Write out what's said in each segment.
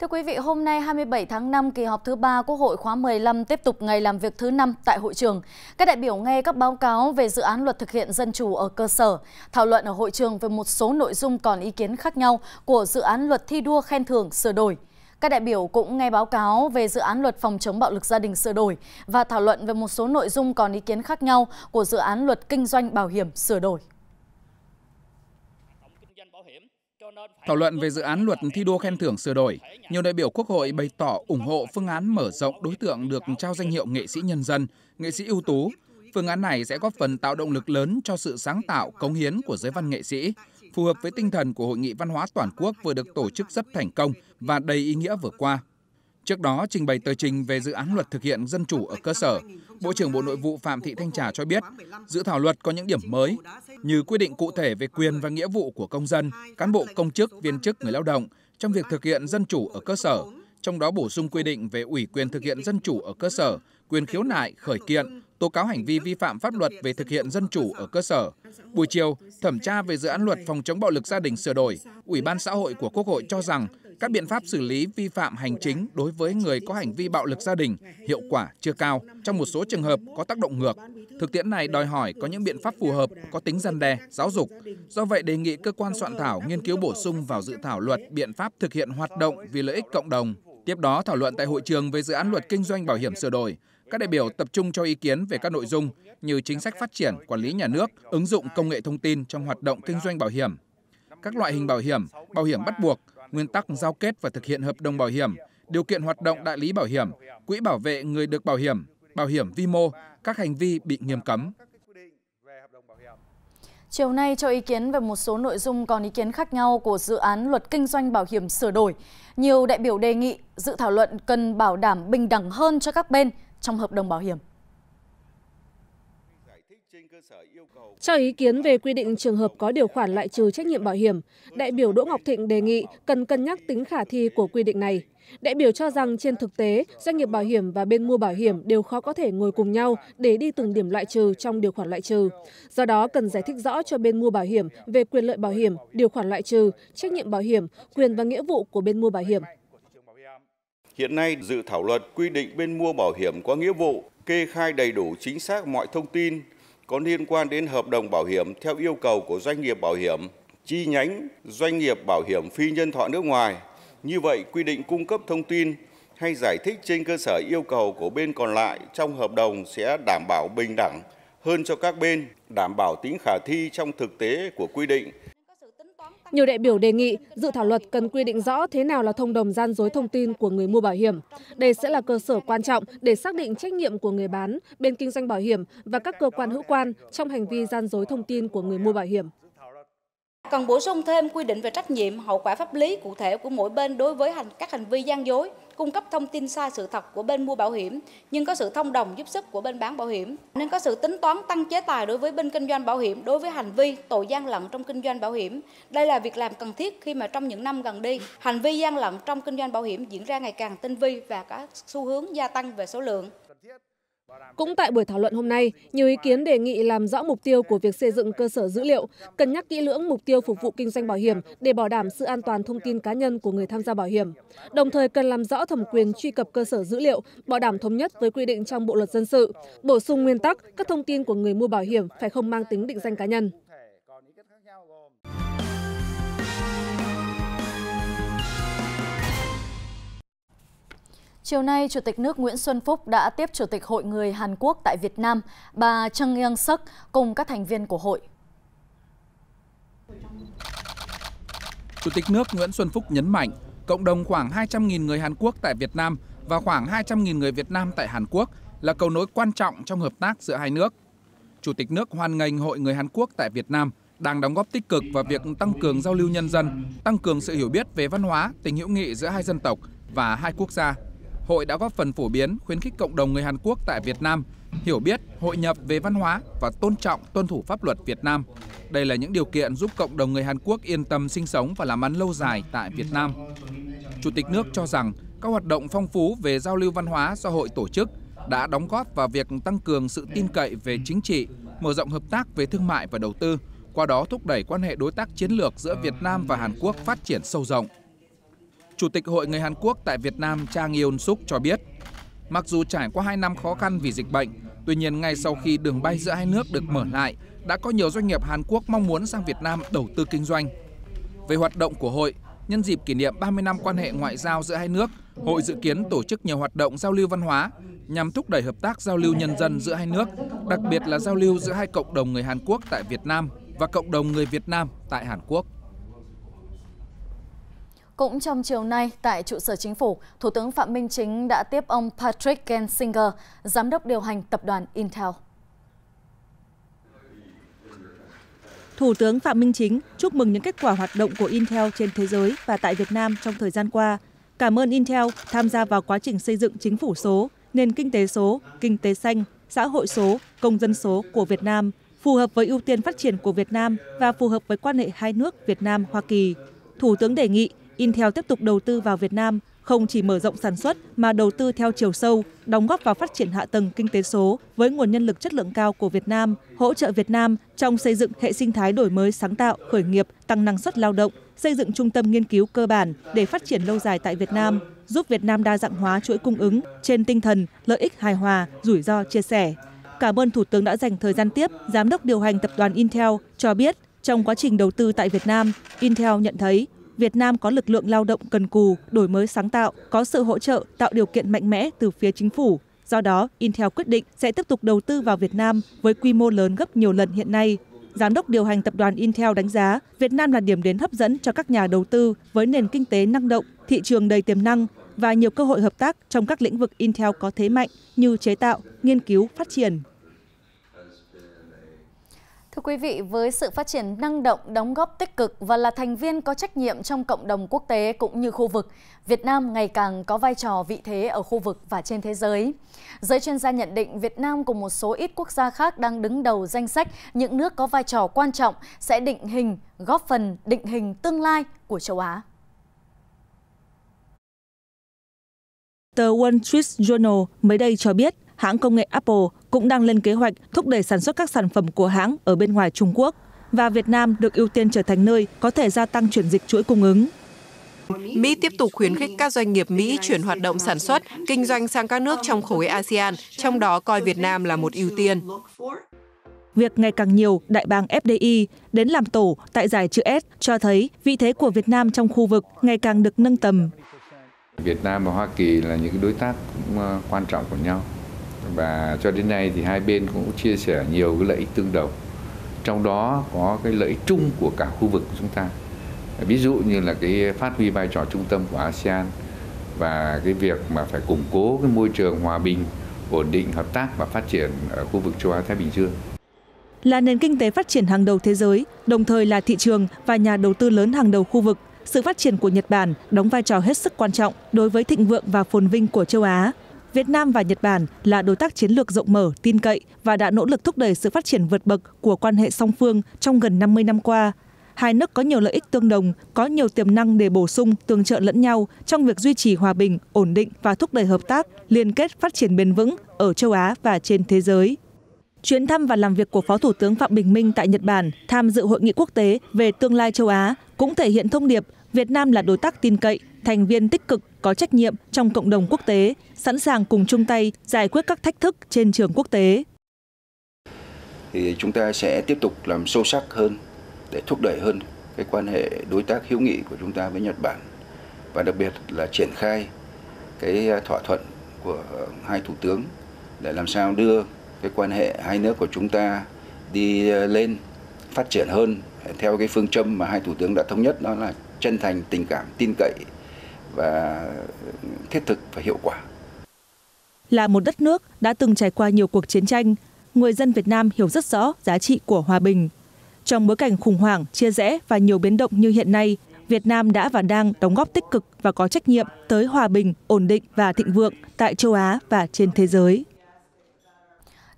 Thưa quý vị, hôm nay 27 tháng 5, kỳ họp thứ 3 Quốc hội khóa 15 tiếp tục ngày làm việc thứ 5 tại hội trường. Các đại biểu nghe các báo cáo về dự án luật thực hiện dân chủ ở cơ sở, thảo luận ở hội trường về một số nội dung còn ý kiến khác nhau của dự án luật thi đua khen thưởng sửa đổi. Các đại biểu cũng nghe báo cáo về dự án luật phòng chống bạo lực gia đình sửa đổi và thảo luận về một số nội dung còn ý kiến khác nhau của dự án luật kinh doanh bảo hiểm sửa đổi. Thảo luận về dự án luật thi đua khen thưởng sửa đổi, nhiều đại biểu Quốc hội bày tỏ ủng hộ phương án mở rộng đối tượng được trao danh hiệu nghệ sĩ nhân dân, nghệ sĩ ưu tú. Phương án này sẽ góp phần tạo động lực lớn cho sự sáng tạo, cống hiến của giới văn nghệ sĩ, phù hợp với tinh thần của Hội nghị văn hóa toàn quốc vừa được tổ chức rất thành công và đầy ý nghĩa vừa qua. Trước đó, trình bày tờ trình về dự án luật thực hiện dân chủ ở cơ sở, Bộ trưởng Bộ Nội vụ Phạm Thị Thanh Trà cho biết, dự thảo luật có những điểm mới như quy định cụ thể về quyền và nghĩa vụ của công dân, cán bộ công chức, viên chức, người lao động trong việc thực hiện dân chủ ở cơ sở, trong đó bổ sung quy định về ủy quyền thực hiện dân chủ ở cơ sở, quyền khiếu nại, khởi kiện, tố cáo hành vi vi phạm pháp luật về thực hiện dân chủ ở cơ sở. Buổi chiều, thẩm tra về dự án luật phòng chống bạo lực gia đình sửa đổi, Ủy ban xã hội của Quốc hội cho rằng các biện pháp xử lý vi phạm hành chính đối với người có hành vi bạo lực gia đình hiệu quả chưa cao, trong một số trường hợp có tác động ngược. Thực tiễn này đòi hỏi có những biện pháp phù hợp, có tính gian đe, giáo dục. Do vậy đề nghị cơ quan soạn thảo nghiên cứu bổ sung vào dự thảo luật biện pháp thực hiện hoạt động vì lợi ích cộng đồng. Tiếp đó thảo luận tại hội trường về dự án luật kinh doanh bảo hiểm sửa đổi, các đại biểu tập trung cho ý kiến về các nội dung như chính sách phát triển, quản lý nhà nước, ứng dụng công nghệ thông tin trong hoạt động kinh doanh bảo hiểm, các loại hình bảo hiểm, bảo hiểm bắt buộc, nguyên tắc giao kết và thực hiện hợp đồng bảo hiểm điều kiện hoạt động đại lý bảo hiểm quỹ bảo vệ người được bảo hiểm bảo hiểm vi mô các hành vi bị nghiêm cấm Chiều nay cho ý kiến về một số nội dung còn ý kiến khác nhau của dự án luật kinh doanh bảo hiểm sửa đổi. Nhiều đại biểu đề nghị dự thảo luận cần bảo đảm bình đẳng hơn cho các bên trong hợp đồng bảo hiểm. Cho ý kiến về quy định trường hợp có điều khoản loại trừ trách nhiệm bảo hiểm, đại biểu Đỗ Ngọc Thịnh đề nghị cần cân nhắc tính khả thi của quy định này. Đại biểu cho rằng trên thực tế, doanh nghiệp bảo hiểm và bên mua bảo hiểm đều khó có thể ngồi cùng nhau để đi từng điểm loại trừ trong điều khoản loại trừ. Do đó cần giải thích rõ cho bên mua bảo hiểm về quyền lợi bảo hiểm, điều khoản loại trừ, trách nhiệm bảo hiểm, quyền và nghĩa vụ của bên mua bảo hiểm. Hiện nay, dự thảo luật quy định bên mua bảo hiểm có nghĩa vụ kê khai đầy đủ chính xác mọi thông tin có liên quan đến hợp đồng bảo hiểm theo yêu cầu của doanh nghiệp bảo hiểm chi nhánh doanh nghiệp bảo hiểm phi nhân thọ nước ngoài. Như vậy, quy định cung cấp thông tin hay giải thích trên cơ sở yêu cầu của bên còn lại trong hợp đồng sẽ đảm bảo bình đẳng hơn cho các bên, đảm bảo tính khả thi trong thực tế của quy định nhiều đại biểu đề nghị dự thảo luật cần quy định rõ thế nào là thông đồng gian dối thông tin của người mua bảo hiểm. Đây sẽ là cơ sở quan trọng để xác định trách nhiệm của người bán, bên kinh doanh bảo hiểm và các cơ quan hữu quan trong hành vi gian dối thông tin của người mua bảo hiểm. Cần bổ sung thêm quy định về trách nhiệm, hậu quả pháp lý cụ thể của mỗi bên đối với hành, các hành vi gian dối, cung cấp thông tin sai sự thật của bên mua bảo hiểm, nhưng có sự thông đồng giúp sức của bên bán bảo hiểm. Nên có sự tính toán tăng chế tài đối với bên kinh doanh bảo hiểm đối với hành vi tội gian lận trong kinh doanh bảo hiểm. Đây là việc làm cần thiết khi mà trong những năm gần đây, hành vi gian lận trong kinh doanh bảo hiểm diễn ra ngày càng tinh vi và có xu hướng gia tăng về số lượng cũng tại buổi thảo luận hôm nay nhiều ý kiến đề nghị làm rõ mục tiêu của việc xây dựng cơ sở dữ liệu cân nhắc kỹ lưỡng mục tiêu phục vụ kinh doanh bảo hiểm để bảo đảm sự an toàn thông tin cá nhân của người tham gia bảo hiểm đồng thời cần làm rõ thẩm quyền truy cập cơ sở dữ liệu bảo đảm thống nhất với quy định trong bộ luật dân sự bổ sung nguyên tắc các thông tin của người mua bảo hiểm phải không mang tính định danh cá nhân Chiều nay, Chủ tịch nước Nguyễn Xuân Phúc đã tiếp Chủ tịch Hội người Hàn Quốc tại Việt Nam, bà Chang yên Suk cùng các thành viên của hội. Chủ tịch nước Nguyễn Xuân Phúc nhấn mạnh, cộng đồng khoảng 200.000 người Hàn Quốc tại Việt Nam và khoảng 200.000 người Việt Nam tại Hàn Quốc là cầu nối quan trọng trong hợp tác giữa hai nước. Chủ tịch nước hoan nghênh Hội người Hàn Quốc tại Việt Nam đang đóng góp tích cực vào việc tăng cường giao lưu nhân dân, tăng cường sự hiểu biết về văn hóa, tình hữu nghị giữa hai dân tộc và hai quốc gia hội đã góp phần phổ biến khuyến khích cộng đồng người Hàn Quốc tại Việt Nam hiểu biết, hội nhập về văn hóa và tôn trọng tuân thủ pháp luật Việt Nam. Đây là những điều kiện giúp cộng đồng người Hàn Quốc yên tâm sinh sống và làm ăn lâu dài tại Việt Nam. Chủ tịch nước cho rằng các hoạt động phong phú về giao lưu văn hóa do hội tổ chức đã đóng góp vào việc tăng cường sự tin cậy về chính trị, mở rộng hợp tác về thương mại và đầu tư, qua đó thúc đẩy quan hệ đối tác chiến lược giữa Việt Nam và Hàn Quốc phát triển sâu rộng. Chủ tịch Hội người Hàn Quốc tại Việt Nam Cha Yeon Suk cho biết, mặc dù trải qua 2 năm khó khăn vì dịch bệnh, tuy nhiên ngay sau khi đường bay giữa hai nước được mở lại, đã có nhiều doanh nghiệp Hàn Quốc mong muốn sang Việt Nam đầu tư kinh doanh. Về hoạt động của hội, nhân dịp kỷ niệm 30 năm quan hệ ngoại giao giữa hai nước, hội dự kiến tổ chức nhiều hoạt động giao lưu văn hóa nhằm thúc đẩy hợp tác giao lưu nhân dân giữa hai nước, đặc biệt là giao lưu giữa hai cộng đồng người Hàn Quốc tại Việt Nam và cộng đồng người Việt Nam tại Hàn Quốc. Cũng trong chiều nay, tại trụ sở chính phủ, Thủ tướng Phạm Minh Chính đã tiếp ông Patrick Gensinger, Giám đốc điều hành tập đoàn Intel. Thủ tướng Phạm Minh Chính chúc mừng những kết quả hoạt động của Intel trên thế giới và tại Việt Nam trong thời gian qua. Cảm ơn Intel tham gia vào quá trình xây dựng chính phủ số, nền kinh tế số, kinh tế xanh, xã hội số, công dân số của Việt Nam, phù hợp với ưu tiên phát triển của Việt Nam và phù hợp với quan hệ hai nước Việt Nam-Hoa Kỳ. Thủ tướng đề nghị intel tiếp tục đầu tư vào việt nam không chỉ mở rộng sản xuất mà đầu tư theo chiều sâu đóng góp vào phát triển hạ tầng kinh tế số với nguồn nhân lực chất lượng cao của việt nam hỗ trợ việt nam trong xây dựng hệ sinh thái đổi mới sáng tạo khởi nghiệp tăng năng suất lao động xây dựng trung tâm nghiên cứu cơ bản để phát triển lâu dài tại việt nam giúp việt nam đa dạng hóa chuỗi cung ứng trên tinh thần lợi ích hài hòa rủi ro chia sẻ cảm ơn thủ tướng đã dành thời gian tiếp giám đốc điều hành tập đoàn intel cho biết trong quá trình đầu tư tại việt nam intel nhận thấy việt nam có lực lượng lao động cần cù đổi mới sáng tạo có sự hỗ trợ tạo điều kiện mạnh mẽ từ phía chính phủ do đó intel quyết định sẽ tiếp tục đầu tư vào việt nam với quy mô lớn gấp nhiều lần hiện nay giám đốc điều hành tập đoàn intel đánh giá việt nam là điểm đến hấp dẫn cho các nhà đầu tư với nền kinh tế năng động thị trường đầy tiềm năng và nhiều cơ hội hợp tác trong các lĩnh vực intel có thế mạnh như chế tạo nghiên cứu phát triển Thưa quý vị, với sự phát triển năng động, đóng góp tích cực và là thành viên có trách nhiệm trong cộng đồng quốc tế cũng như khu vực, Việt Nam ngày càng có vai trò vị thế ở khu vực và trên thế giới. Giới chuyên gia nhận định Việt Nam cùng một số ít quốc gia khác đang đứng đầu danh sách những nước có vai trò quan trọng sẽ định hình, góp phần định hình tương lai của châu Á. Tờ Wall Street Journal mới đây cho biết hãng công nghệ Apple cũng đang lên kế hoạch thúc đẩy sản xuất các sản phẩm của hãng ở bên ngoài Trung Quốc và Việt Nam được ưu tiên trở thành nơi có thể gia tăng chuyển dịch chuỗi cung ứng. Mỹ tiếp tục khuyến khích các doanh nghiệp Mỹ chuyển hoạt động sản xuất, kinh doanh sang các nước trong khối ASEAN, trong đó coi Việt Nam là một ưu tiên. Việc ngày càng nhiều đại bang FDI đến làm tổ tại giải chữ S cho thấy vị thế của Việt Nam trong khu vực ngày càng được nâng tầm. Việt Nam và Hoa Kỳ là những đối tác ờ, quan trọng của nhau và cho đến nay thì hai bên cũng chia sẻ nhiều cái lợi ích tương đồng trong đó có cái lợi ích chung của cả khu vực của chúng ta ví dụ như là cái phát huy vai trò trung tâm của asean và cái việc mà phải củng cố cái môi trường hòa bình ổn định hợp tác và phát triển ở khu vực châu á thái bình dương là nền kinh tế phát triển hàng đầu thế giới đồng thời là thị trường và nhà đầu tư lớn hàng đầu khu vực sự phát triển của nhật bản đóng vai trò hết sức quan trọng đối với thịnh vượng và phồn vinh của châu á việt nam và nhật bản là đối tác chiến lược rộng mở tin cậy và đã nỗ lực thúc đẩy sự phát triển vượt bậc của quan hệ song phương trong gần năm mươi năm qua hai nước có nhiều lợi ích tương đồng có nhiều tiềm năng để bổ sung tương trợ lẫn nhau trong việc duy trì hòa bình ổn định và thúc đẩy hợp tác liên kết phát triển bền vững ở châu á và trên thế giới Chuyến thăm và làm việc của Phó Thủ tướng Phạm Bình Minh tại Nhật Bản tham dự hội nghị quốc tế về tương lai châu Á cũng thể hiện thông điệp Việt Nam là đối tác tin cậy, thành viên tích cực có trách nhiệm trong cộng đồng quốc tế sẵn sàng cùng chung tay giải quyết các thách thức trên trường quốc tế thì chúng ta sẽ tiếp tục làm sâu sắc hơn để thúc đẩy hơn cái quan hệ đối tác hữu nghị của chúng ta với Nhật Bản và đặc biệt là triển khai cái à, thỏa thuận của hai thủ tướng để làm sao đưa cái quan hệ hai nước của chúng ta đi à, lên phát triển hơn theo cái phương châm mà hai thủ tướng đã thống nhất đó là chân thành tình cảm tin cậy và thiết thực và hiệu quả. Là một đất nước đã từng trải qua nhiều cuộc chiến tranh, người dân Việt Nam hiểu rất rõ giá trị của hòa bình. Trong bối cảnh khủng hoảng, chia rẽ và nhiều biến động như hiện nay, Việt Nam đã và đang đóng góp tích cực và có trách nhiệm tới hòa bình, ổn định và thịnh vượng tại châu Á và trên thế giới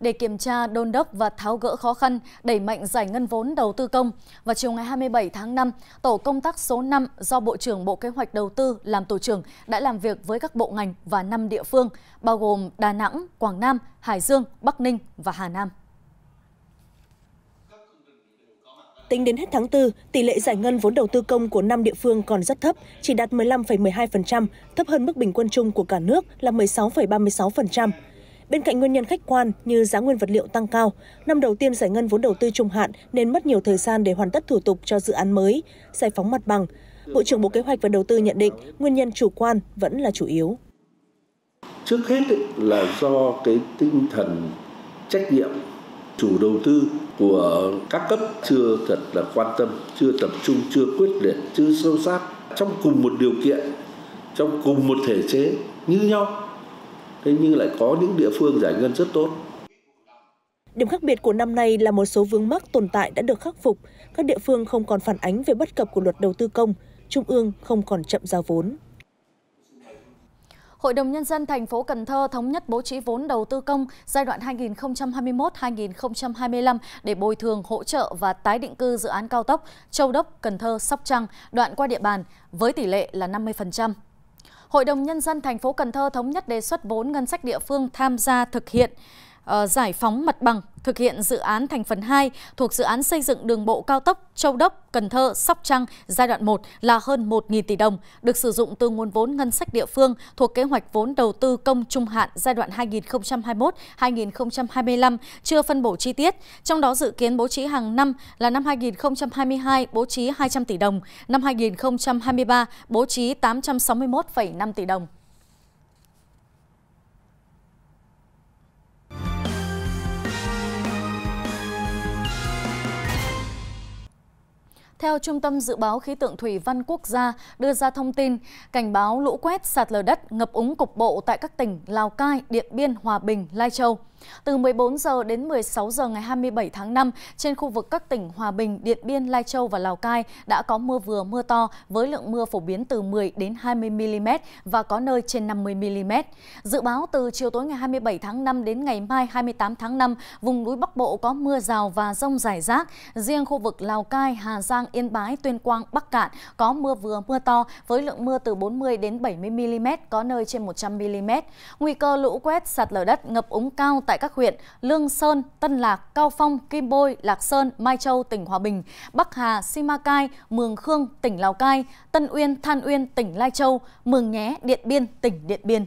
để kiểm tra, đôn đốc và tháo gỡ khó khăn, đẩy mạnh giải ngân vốn đầu tư công. Và chiều ngày 27 tháng 5, tổ công tác số 5 do Bộ trưởng Bộ Kế hoạch Đầu tư làm tổ trưởng đã làm việc với các bộ ngành và 5 địa phương, bao gồm Đà Nẵng, Quảng Nam, Hải Dương, Bắc Ninh và Hà Nam. Tính đến hết tháng 4, tỷ lệ giải ngân vốn đầu tư công của 5 địa phương còn rất thấp, chỉ đạt 15,12%, thấp hơn mức bình quân chung của cả nước là 16,36%. Bên cạnh nguyên nhân khách quan như giá nguyên vật liệu tăng cao, năm đầu tiên giải ngân vốn đầu tư trung hạn nên mất nhiều thời gian để hoàn tất thủ tục cho dự án mới, giải phóng mặt bằng. Bộ trưởng Bộ Kế hoạch và Đầu tư nhận định nguyên nhân chủ quan vẫn là chủ yếu. Trước hết là do cái tinh thần trách nhiệm chủ đầu tư của các cấp chưa thật là quan tâm, chưa tập trung, chưa quyết liệt, chưa sâu sát trong cùng một điều kiện, trong cùng một thể chế như nhau thế nhưng lại có những địa phương giải ngân rất tốt. Điểm khác biệt của năm nay là một số vướng mắc tồn tại đã được khắc phục, các địa phương không còn phản ánh về bất cập của luật đầu tư công, trung ương không còn chậm giao vốn. Hội đồng nhân dân thành phố Cần Thơ thống nhất bố trí vốn đầu tư công giai đoạn 2021-2025 để bồi thường, hỗ trợ và tái định cư dự án cao tốc Châu Đốc Cần Thơ Sóc Trăng đoạn qua địa bàn với tỷ lệ là 50%. Hội đồng Nhân dân thành phố Cần Thơ thống nhất đề xuất vốn ngân sách địa phương tham gia thực hiện Ờ, giải phóng mặt bằng thực hiện dự án thành phần 2 thuộc dự án xây dựng đường bộ cao tốc Châu Đốc, Cần Thơ, Sóc Trăng giai đoạn 1 là hơn 1.000 tỷ đồng, được sử dụng từ nguồn vốn ngân sách địa phương thuộc kế hoạch vốn đầu tư công trung hạn giai đoạn 2021-2025 chưa phân bổ chi tiết. Trong đó dự kiến bố trí hàng năm là năm 2022 bố trí 200 tỷ đồng, năm 2023 bố trí 861,5 tỷ đồng. Theo Trung tâm Dự báo Khí tượng Thủy văn Quốc gia đưa ra thông tin cảnh báo lũ quét, sạt lở đất, ngập úng cục bộ tại các tỉnh Lào Cai, Điện Biên, Hòa Bình, Lai Châu. Từ 14 giờ đến 16 giờ ngày 27 tháng 5, trên khu vực các tỉnh Hòa Bình, Điện Biên, Lai Châu và Lào Cai đã có mưa vừa mưa to với lượng mưa phổ biến từ 10 đến 20 mm và có nơi trên 50 mm. Dự báo từ chiều tối ngày 27 tháng 5 đến ngày mai 28 tháng 5, vùng núi Bắc Bộ có mưa rào và rông rải rác. Riêng khu vực Lào Cai, Hà Giang, Yên Bái, Tuyên Quang, Bắc Cạn có mưa vừa mưa to với lượng mưa từ 40 đến 70 mm, có nơi trên 100 mm. Nguy cơ lũ quét, sạt lở đất, ngập úng cao tại các huyện Lương Sơn, Tân Lạc, Cao Phong, Kim Bôi, Lạc Sơn, Mai Châu, tỉnh Hòa Bình, Bắc Hà, Simacai, Mường Khương, tỉnh Lào Cai, Tân Uyên, Than Uyên, tỉnh Lai Châu, Mường Nhé, Điện Biên, tỉnh Điện Biên.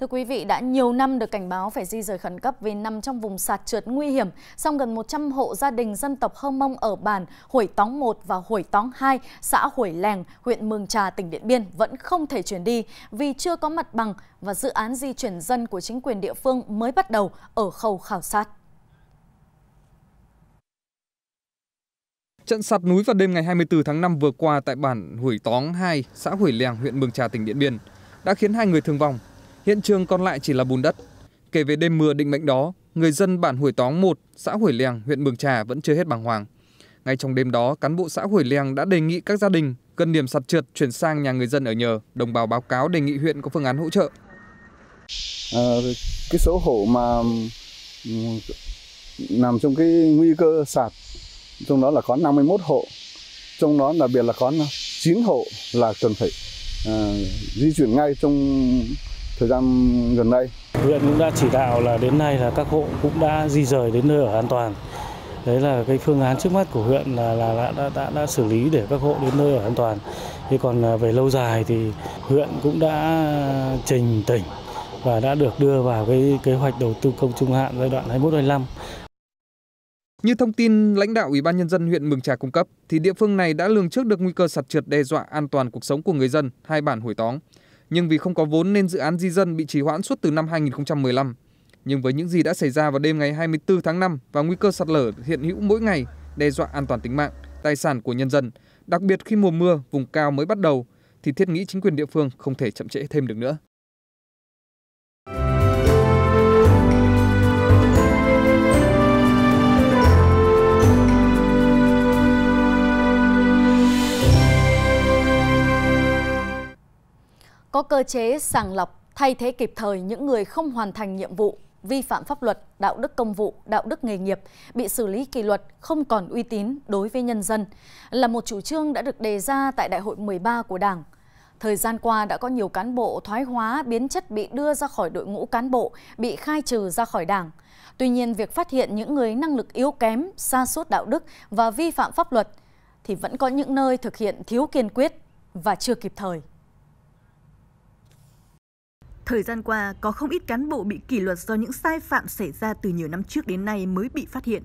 Thưa quý vị, đã nhiều năm được cảnh báo phải di rời khẩn cấp vì nằm trong vùng sạt trượt nguy hiểm, song gần 100 hộ gia đình dân tộc Hơ Mông ở bản Hủy Tóng 1 và Hủy Tóng 2, xã Hủy Lèng, huyện Mường Trà, tỉnh Điện Biên vẫn không thể chuyển đi vì chưa có mặt bằng và dự án di chuyển dân của chính quyền địa phương mới bắt đầu ở khâu khảo sát. Trận sạt núi vào đêm ngày 24 tháng 5 vừa qua tại bản Hủy Tóng 2, xã Hủy Lèng, huyện Mường Trà, tỉnh Điện Biên đã khiến hai người thương vong hiện trường còn lại chỉ là bùn đất. Kể về đêm mưa định mệnh đó, người dân bản Hủy Tóng 1, xã Hủy Lèng, huyện Mường Trà vẫn chưa hết bàng hoàng. Ngay trong đêm đó, cán bộ xã Hủy Lèng đã đề nghị các gia đình gần điểm sạt trượt chuyển sang nhà người dân ở nhờ, đồng bào báo cáo đề nghị huyện có phương án hỗ trợ. À, cái số hộ mà nằm trong cái nguy cơ sạt, trong đó là có 51 hộ, trong đó đặc biệt là có 9 hộ là cần phải à, di chuyển ngay trong thời gian gần đây. Huyện cũng đã chỉ đạo là đến nay là các hộ cũng đã di rời đến nơi ở an toàn. Đấy là cái phương án trước mắt của huyện là, là, là đã, đã đã xử lý để các hộ đến nơi ở an toàn. Thế còn à, về lâu dài thì huyện cũng đã trình tỉnh và đã được đưa vào cái kế hoạch đầu tư công trung hạn giai đoạn 21-25. Như thông tin lãnh đạo Ủy ban nhân dân huyện Mường Trà cung cấp thì địa phương này đã lường trước được nguy cơ sạt trượt đe dọa an toàn cuộc sống của người dân hai bản Hủy Tóng nhưng vì không có vốn nên dự án di dân bị trì hoãn suốt từ năm 2015. Nhưng với những gì đã xảy ra vào đêm ngày 24 tháng 5 và nguy cơ sạt lở hiện hữu mỗi ngày đe dọa an toàn tính mạng, tài sản của nhân dân, đặc biệt khi mùa mưa vùng cao mới bắt đầu thì thiết nghĩ chính quyền địa phương không thể chậm trễ thêm được nữa. có cơ chế sàng lọc thay thế kịp thời những người không hoàn thành nhiệm vụ vi phạm pháp luật, đạo đức công vụ, đạo đức nghề nghiệp, bị xử lý kỷ luật, không còn uy tín đối với nhân dân, là một chủ trương đã được đề ra tại Đại hội 13 của Đảng. Thời gian qua đã có nhiều cán bộ thoái hóa, biến chất bị đưa ra khỏi đội ngũ cán bộ, bị khai trừ ra khỏi Đảng. Tuy nhiên, việc phát hiện những người năng lực yếu kém, xa suốt đạo đức và vi phạm pháp luật thì vẫn có những nơi thực hiện thiếu kiên quyết và chưa kịp thời. Thời gian qua, có không ít cán bộ bị kỷ luật do những sai phạm xảy ra từ nhiều năm trước đến nay mới bị phát hiện.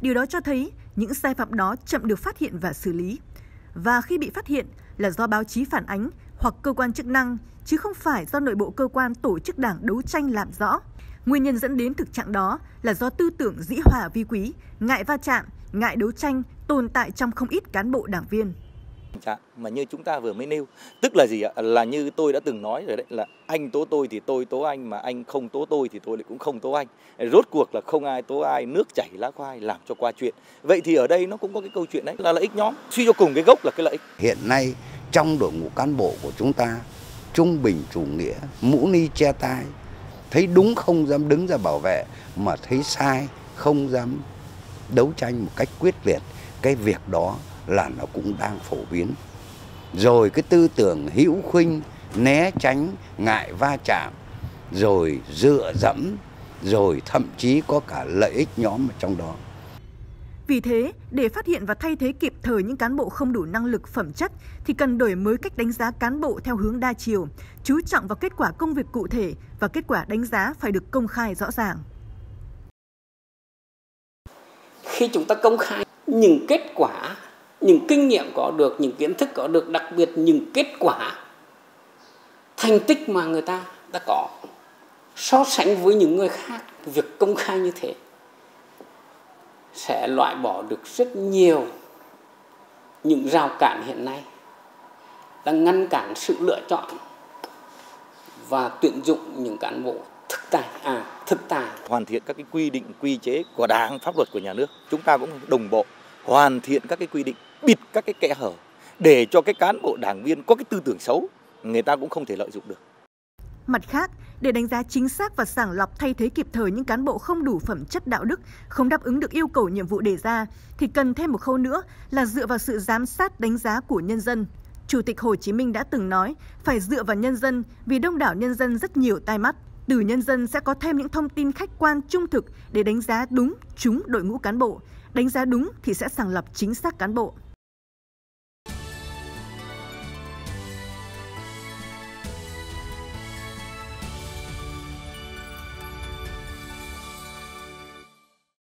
Điều đó cho thấy những sai phạm đó chậm được phát hiện và xử lý. Và khi bị phát hiện là do báo chí phản ánh hoặc cơ quan chức năng, chứ không phải do nội bộ cơ quan tổ chức đảng đấu tranh làm rõ. Nguyên nhân dẫn đến thực trạng đó là do tư tưởng dĩ hòa vi quý, ngại va chạm, ngại đấu tranh tồn tại trong không ít cán bộ đảng viên. Dạ, mà như chúng ta vừa mới nêu tức là gì ạ là như tôi đã từng nói rồi đấy là anh tố tôi thì tôi tố anh mà anh không tố tôi thì tôi lại cũng không tố anh rốt cuộc là không ai tố ai nước chảy lá khoai làm cho qua chuyện vậy thì ở đây nó cũng có cái câu chuyện đấy là lợi ích nhóm suy cho cùng cái gốc là cái lợi ích hiện nay trong đội ngũ cán bộ của chúng ta trung bình chủ nghĩa mũ ni che tai thấy đúng không dám đứng ra bảo vệ mà thấy sai không dám đấu tranh một cách quyết liệt cái việc đó là nó cũng đang phổ biến rồi cái tư tưởng hữu khuynh né tránh ngại va chạm rồi dựa dẫm rồi thậm chí có cả lợi ích nhóm ở trong đó vì thế, để phát hiện và thay thế kịp thời những cán bộ không đủ năng lực phẩm chất thì cần đổi mới cách đánh giá cán bộ theo hướng đa chiều, chú trọng vào kết quả công việc cụ thể và kết quả đánh giá phải được công khai rõ ràng. Khi chúng ta công khai những kết quả những kinh nghiệm có được những kiến thức có được đặc biệt những kết quả thành tích mà người ta đã có so sánh với những người khác việc công khai như thế sẽ loại bỏ được rất nhiều những rào cản hiện nay đang ngăn cản sự lựa chọn và tuyển dụng những cán bộ thực tài à thực tài hoàn thiện các cái quy định quy chế của đảng pháp luật của nhà nước chúng ta cũng đồng bộ hoàn thiện các cái quy định bịt các cái kẽ hở để cho cái cán bộ đảng viên có cái tư tưởng xấu người ta cũng không thể lợi dụng được. Mặt khác, để đánh giá chính xác và sàng lọc thay thế kịp thời những cán bộ không đủ phẩm chất đạo đức, không đáp ứng được yêu cầu nhiệm vụ đề ra, thì cần thêm một khâu nữa là dựa vào sự giám sát đánh giá của nhân dân. Chủ tịch Hồ Chí Minh đã từng nói, phải dựa vào nhân dân vì đông đảo nhân dân rất nhiều tai mắt. Từ nhân dân sẽ có thêm những thông tin khách quan trung thực để đánh giá đúng chúng đội ngũ cán bộ. Đánh giá đúng thì sẽ sàng lọc chính xác cán bộ.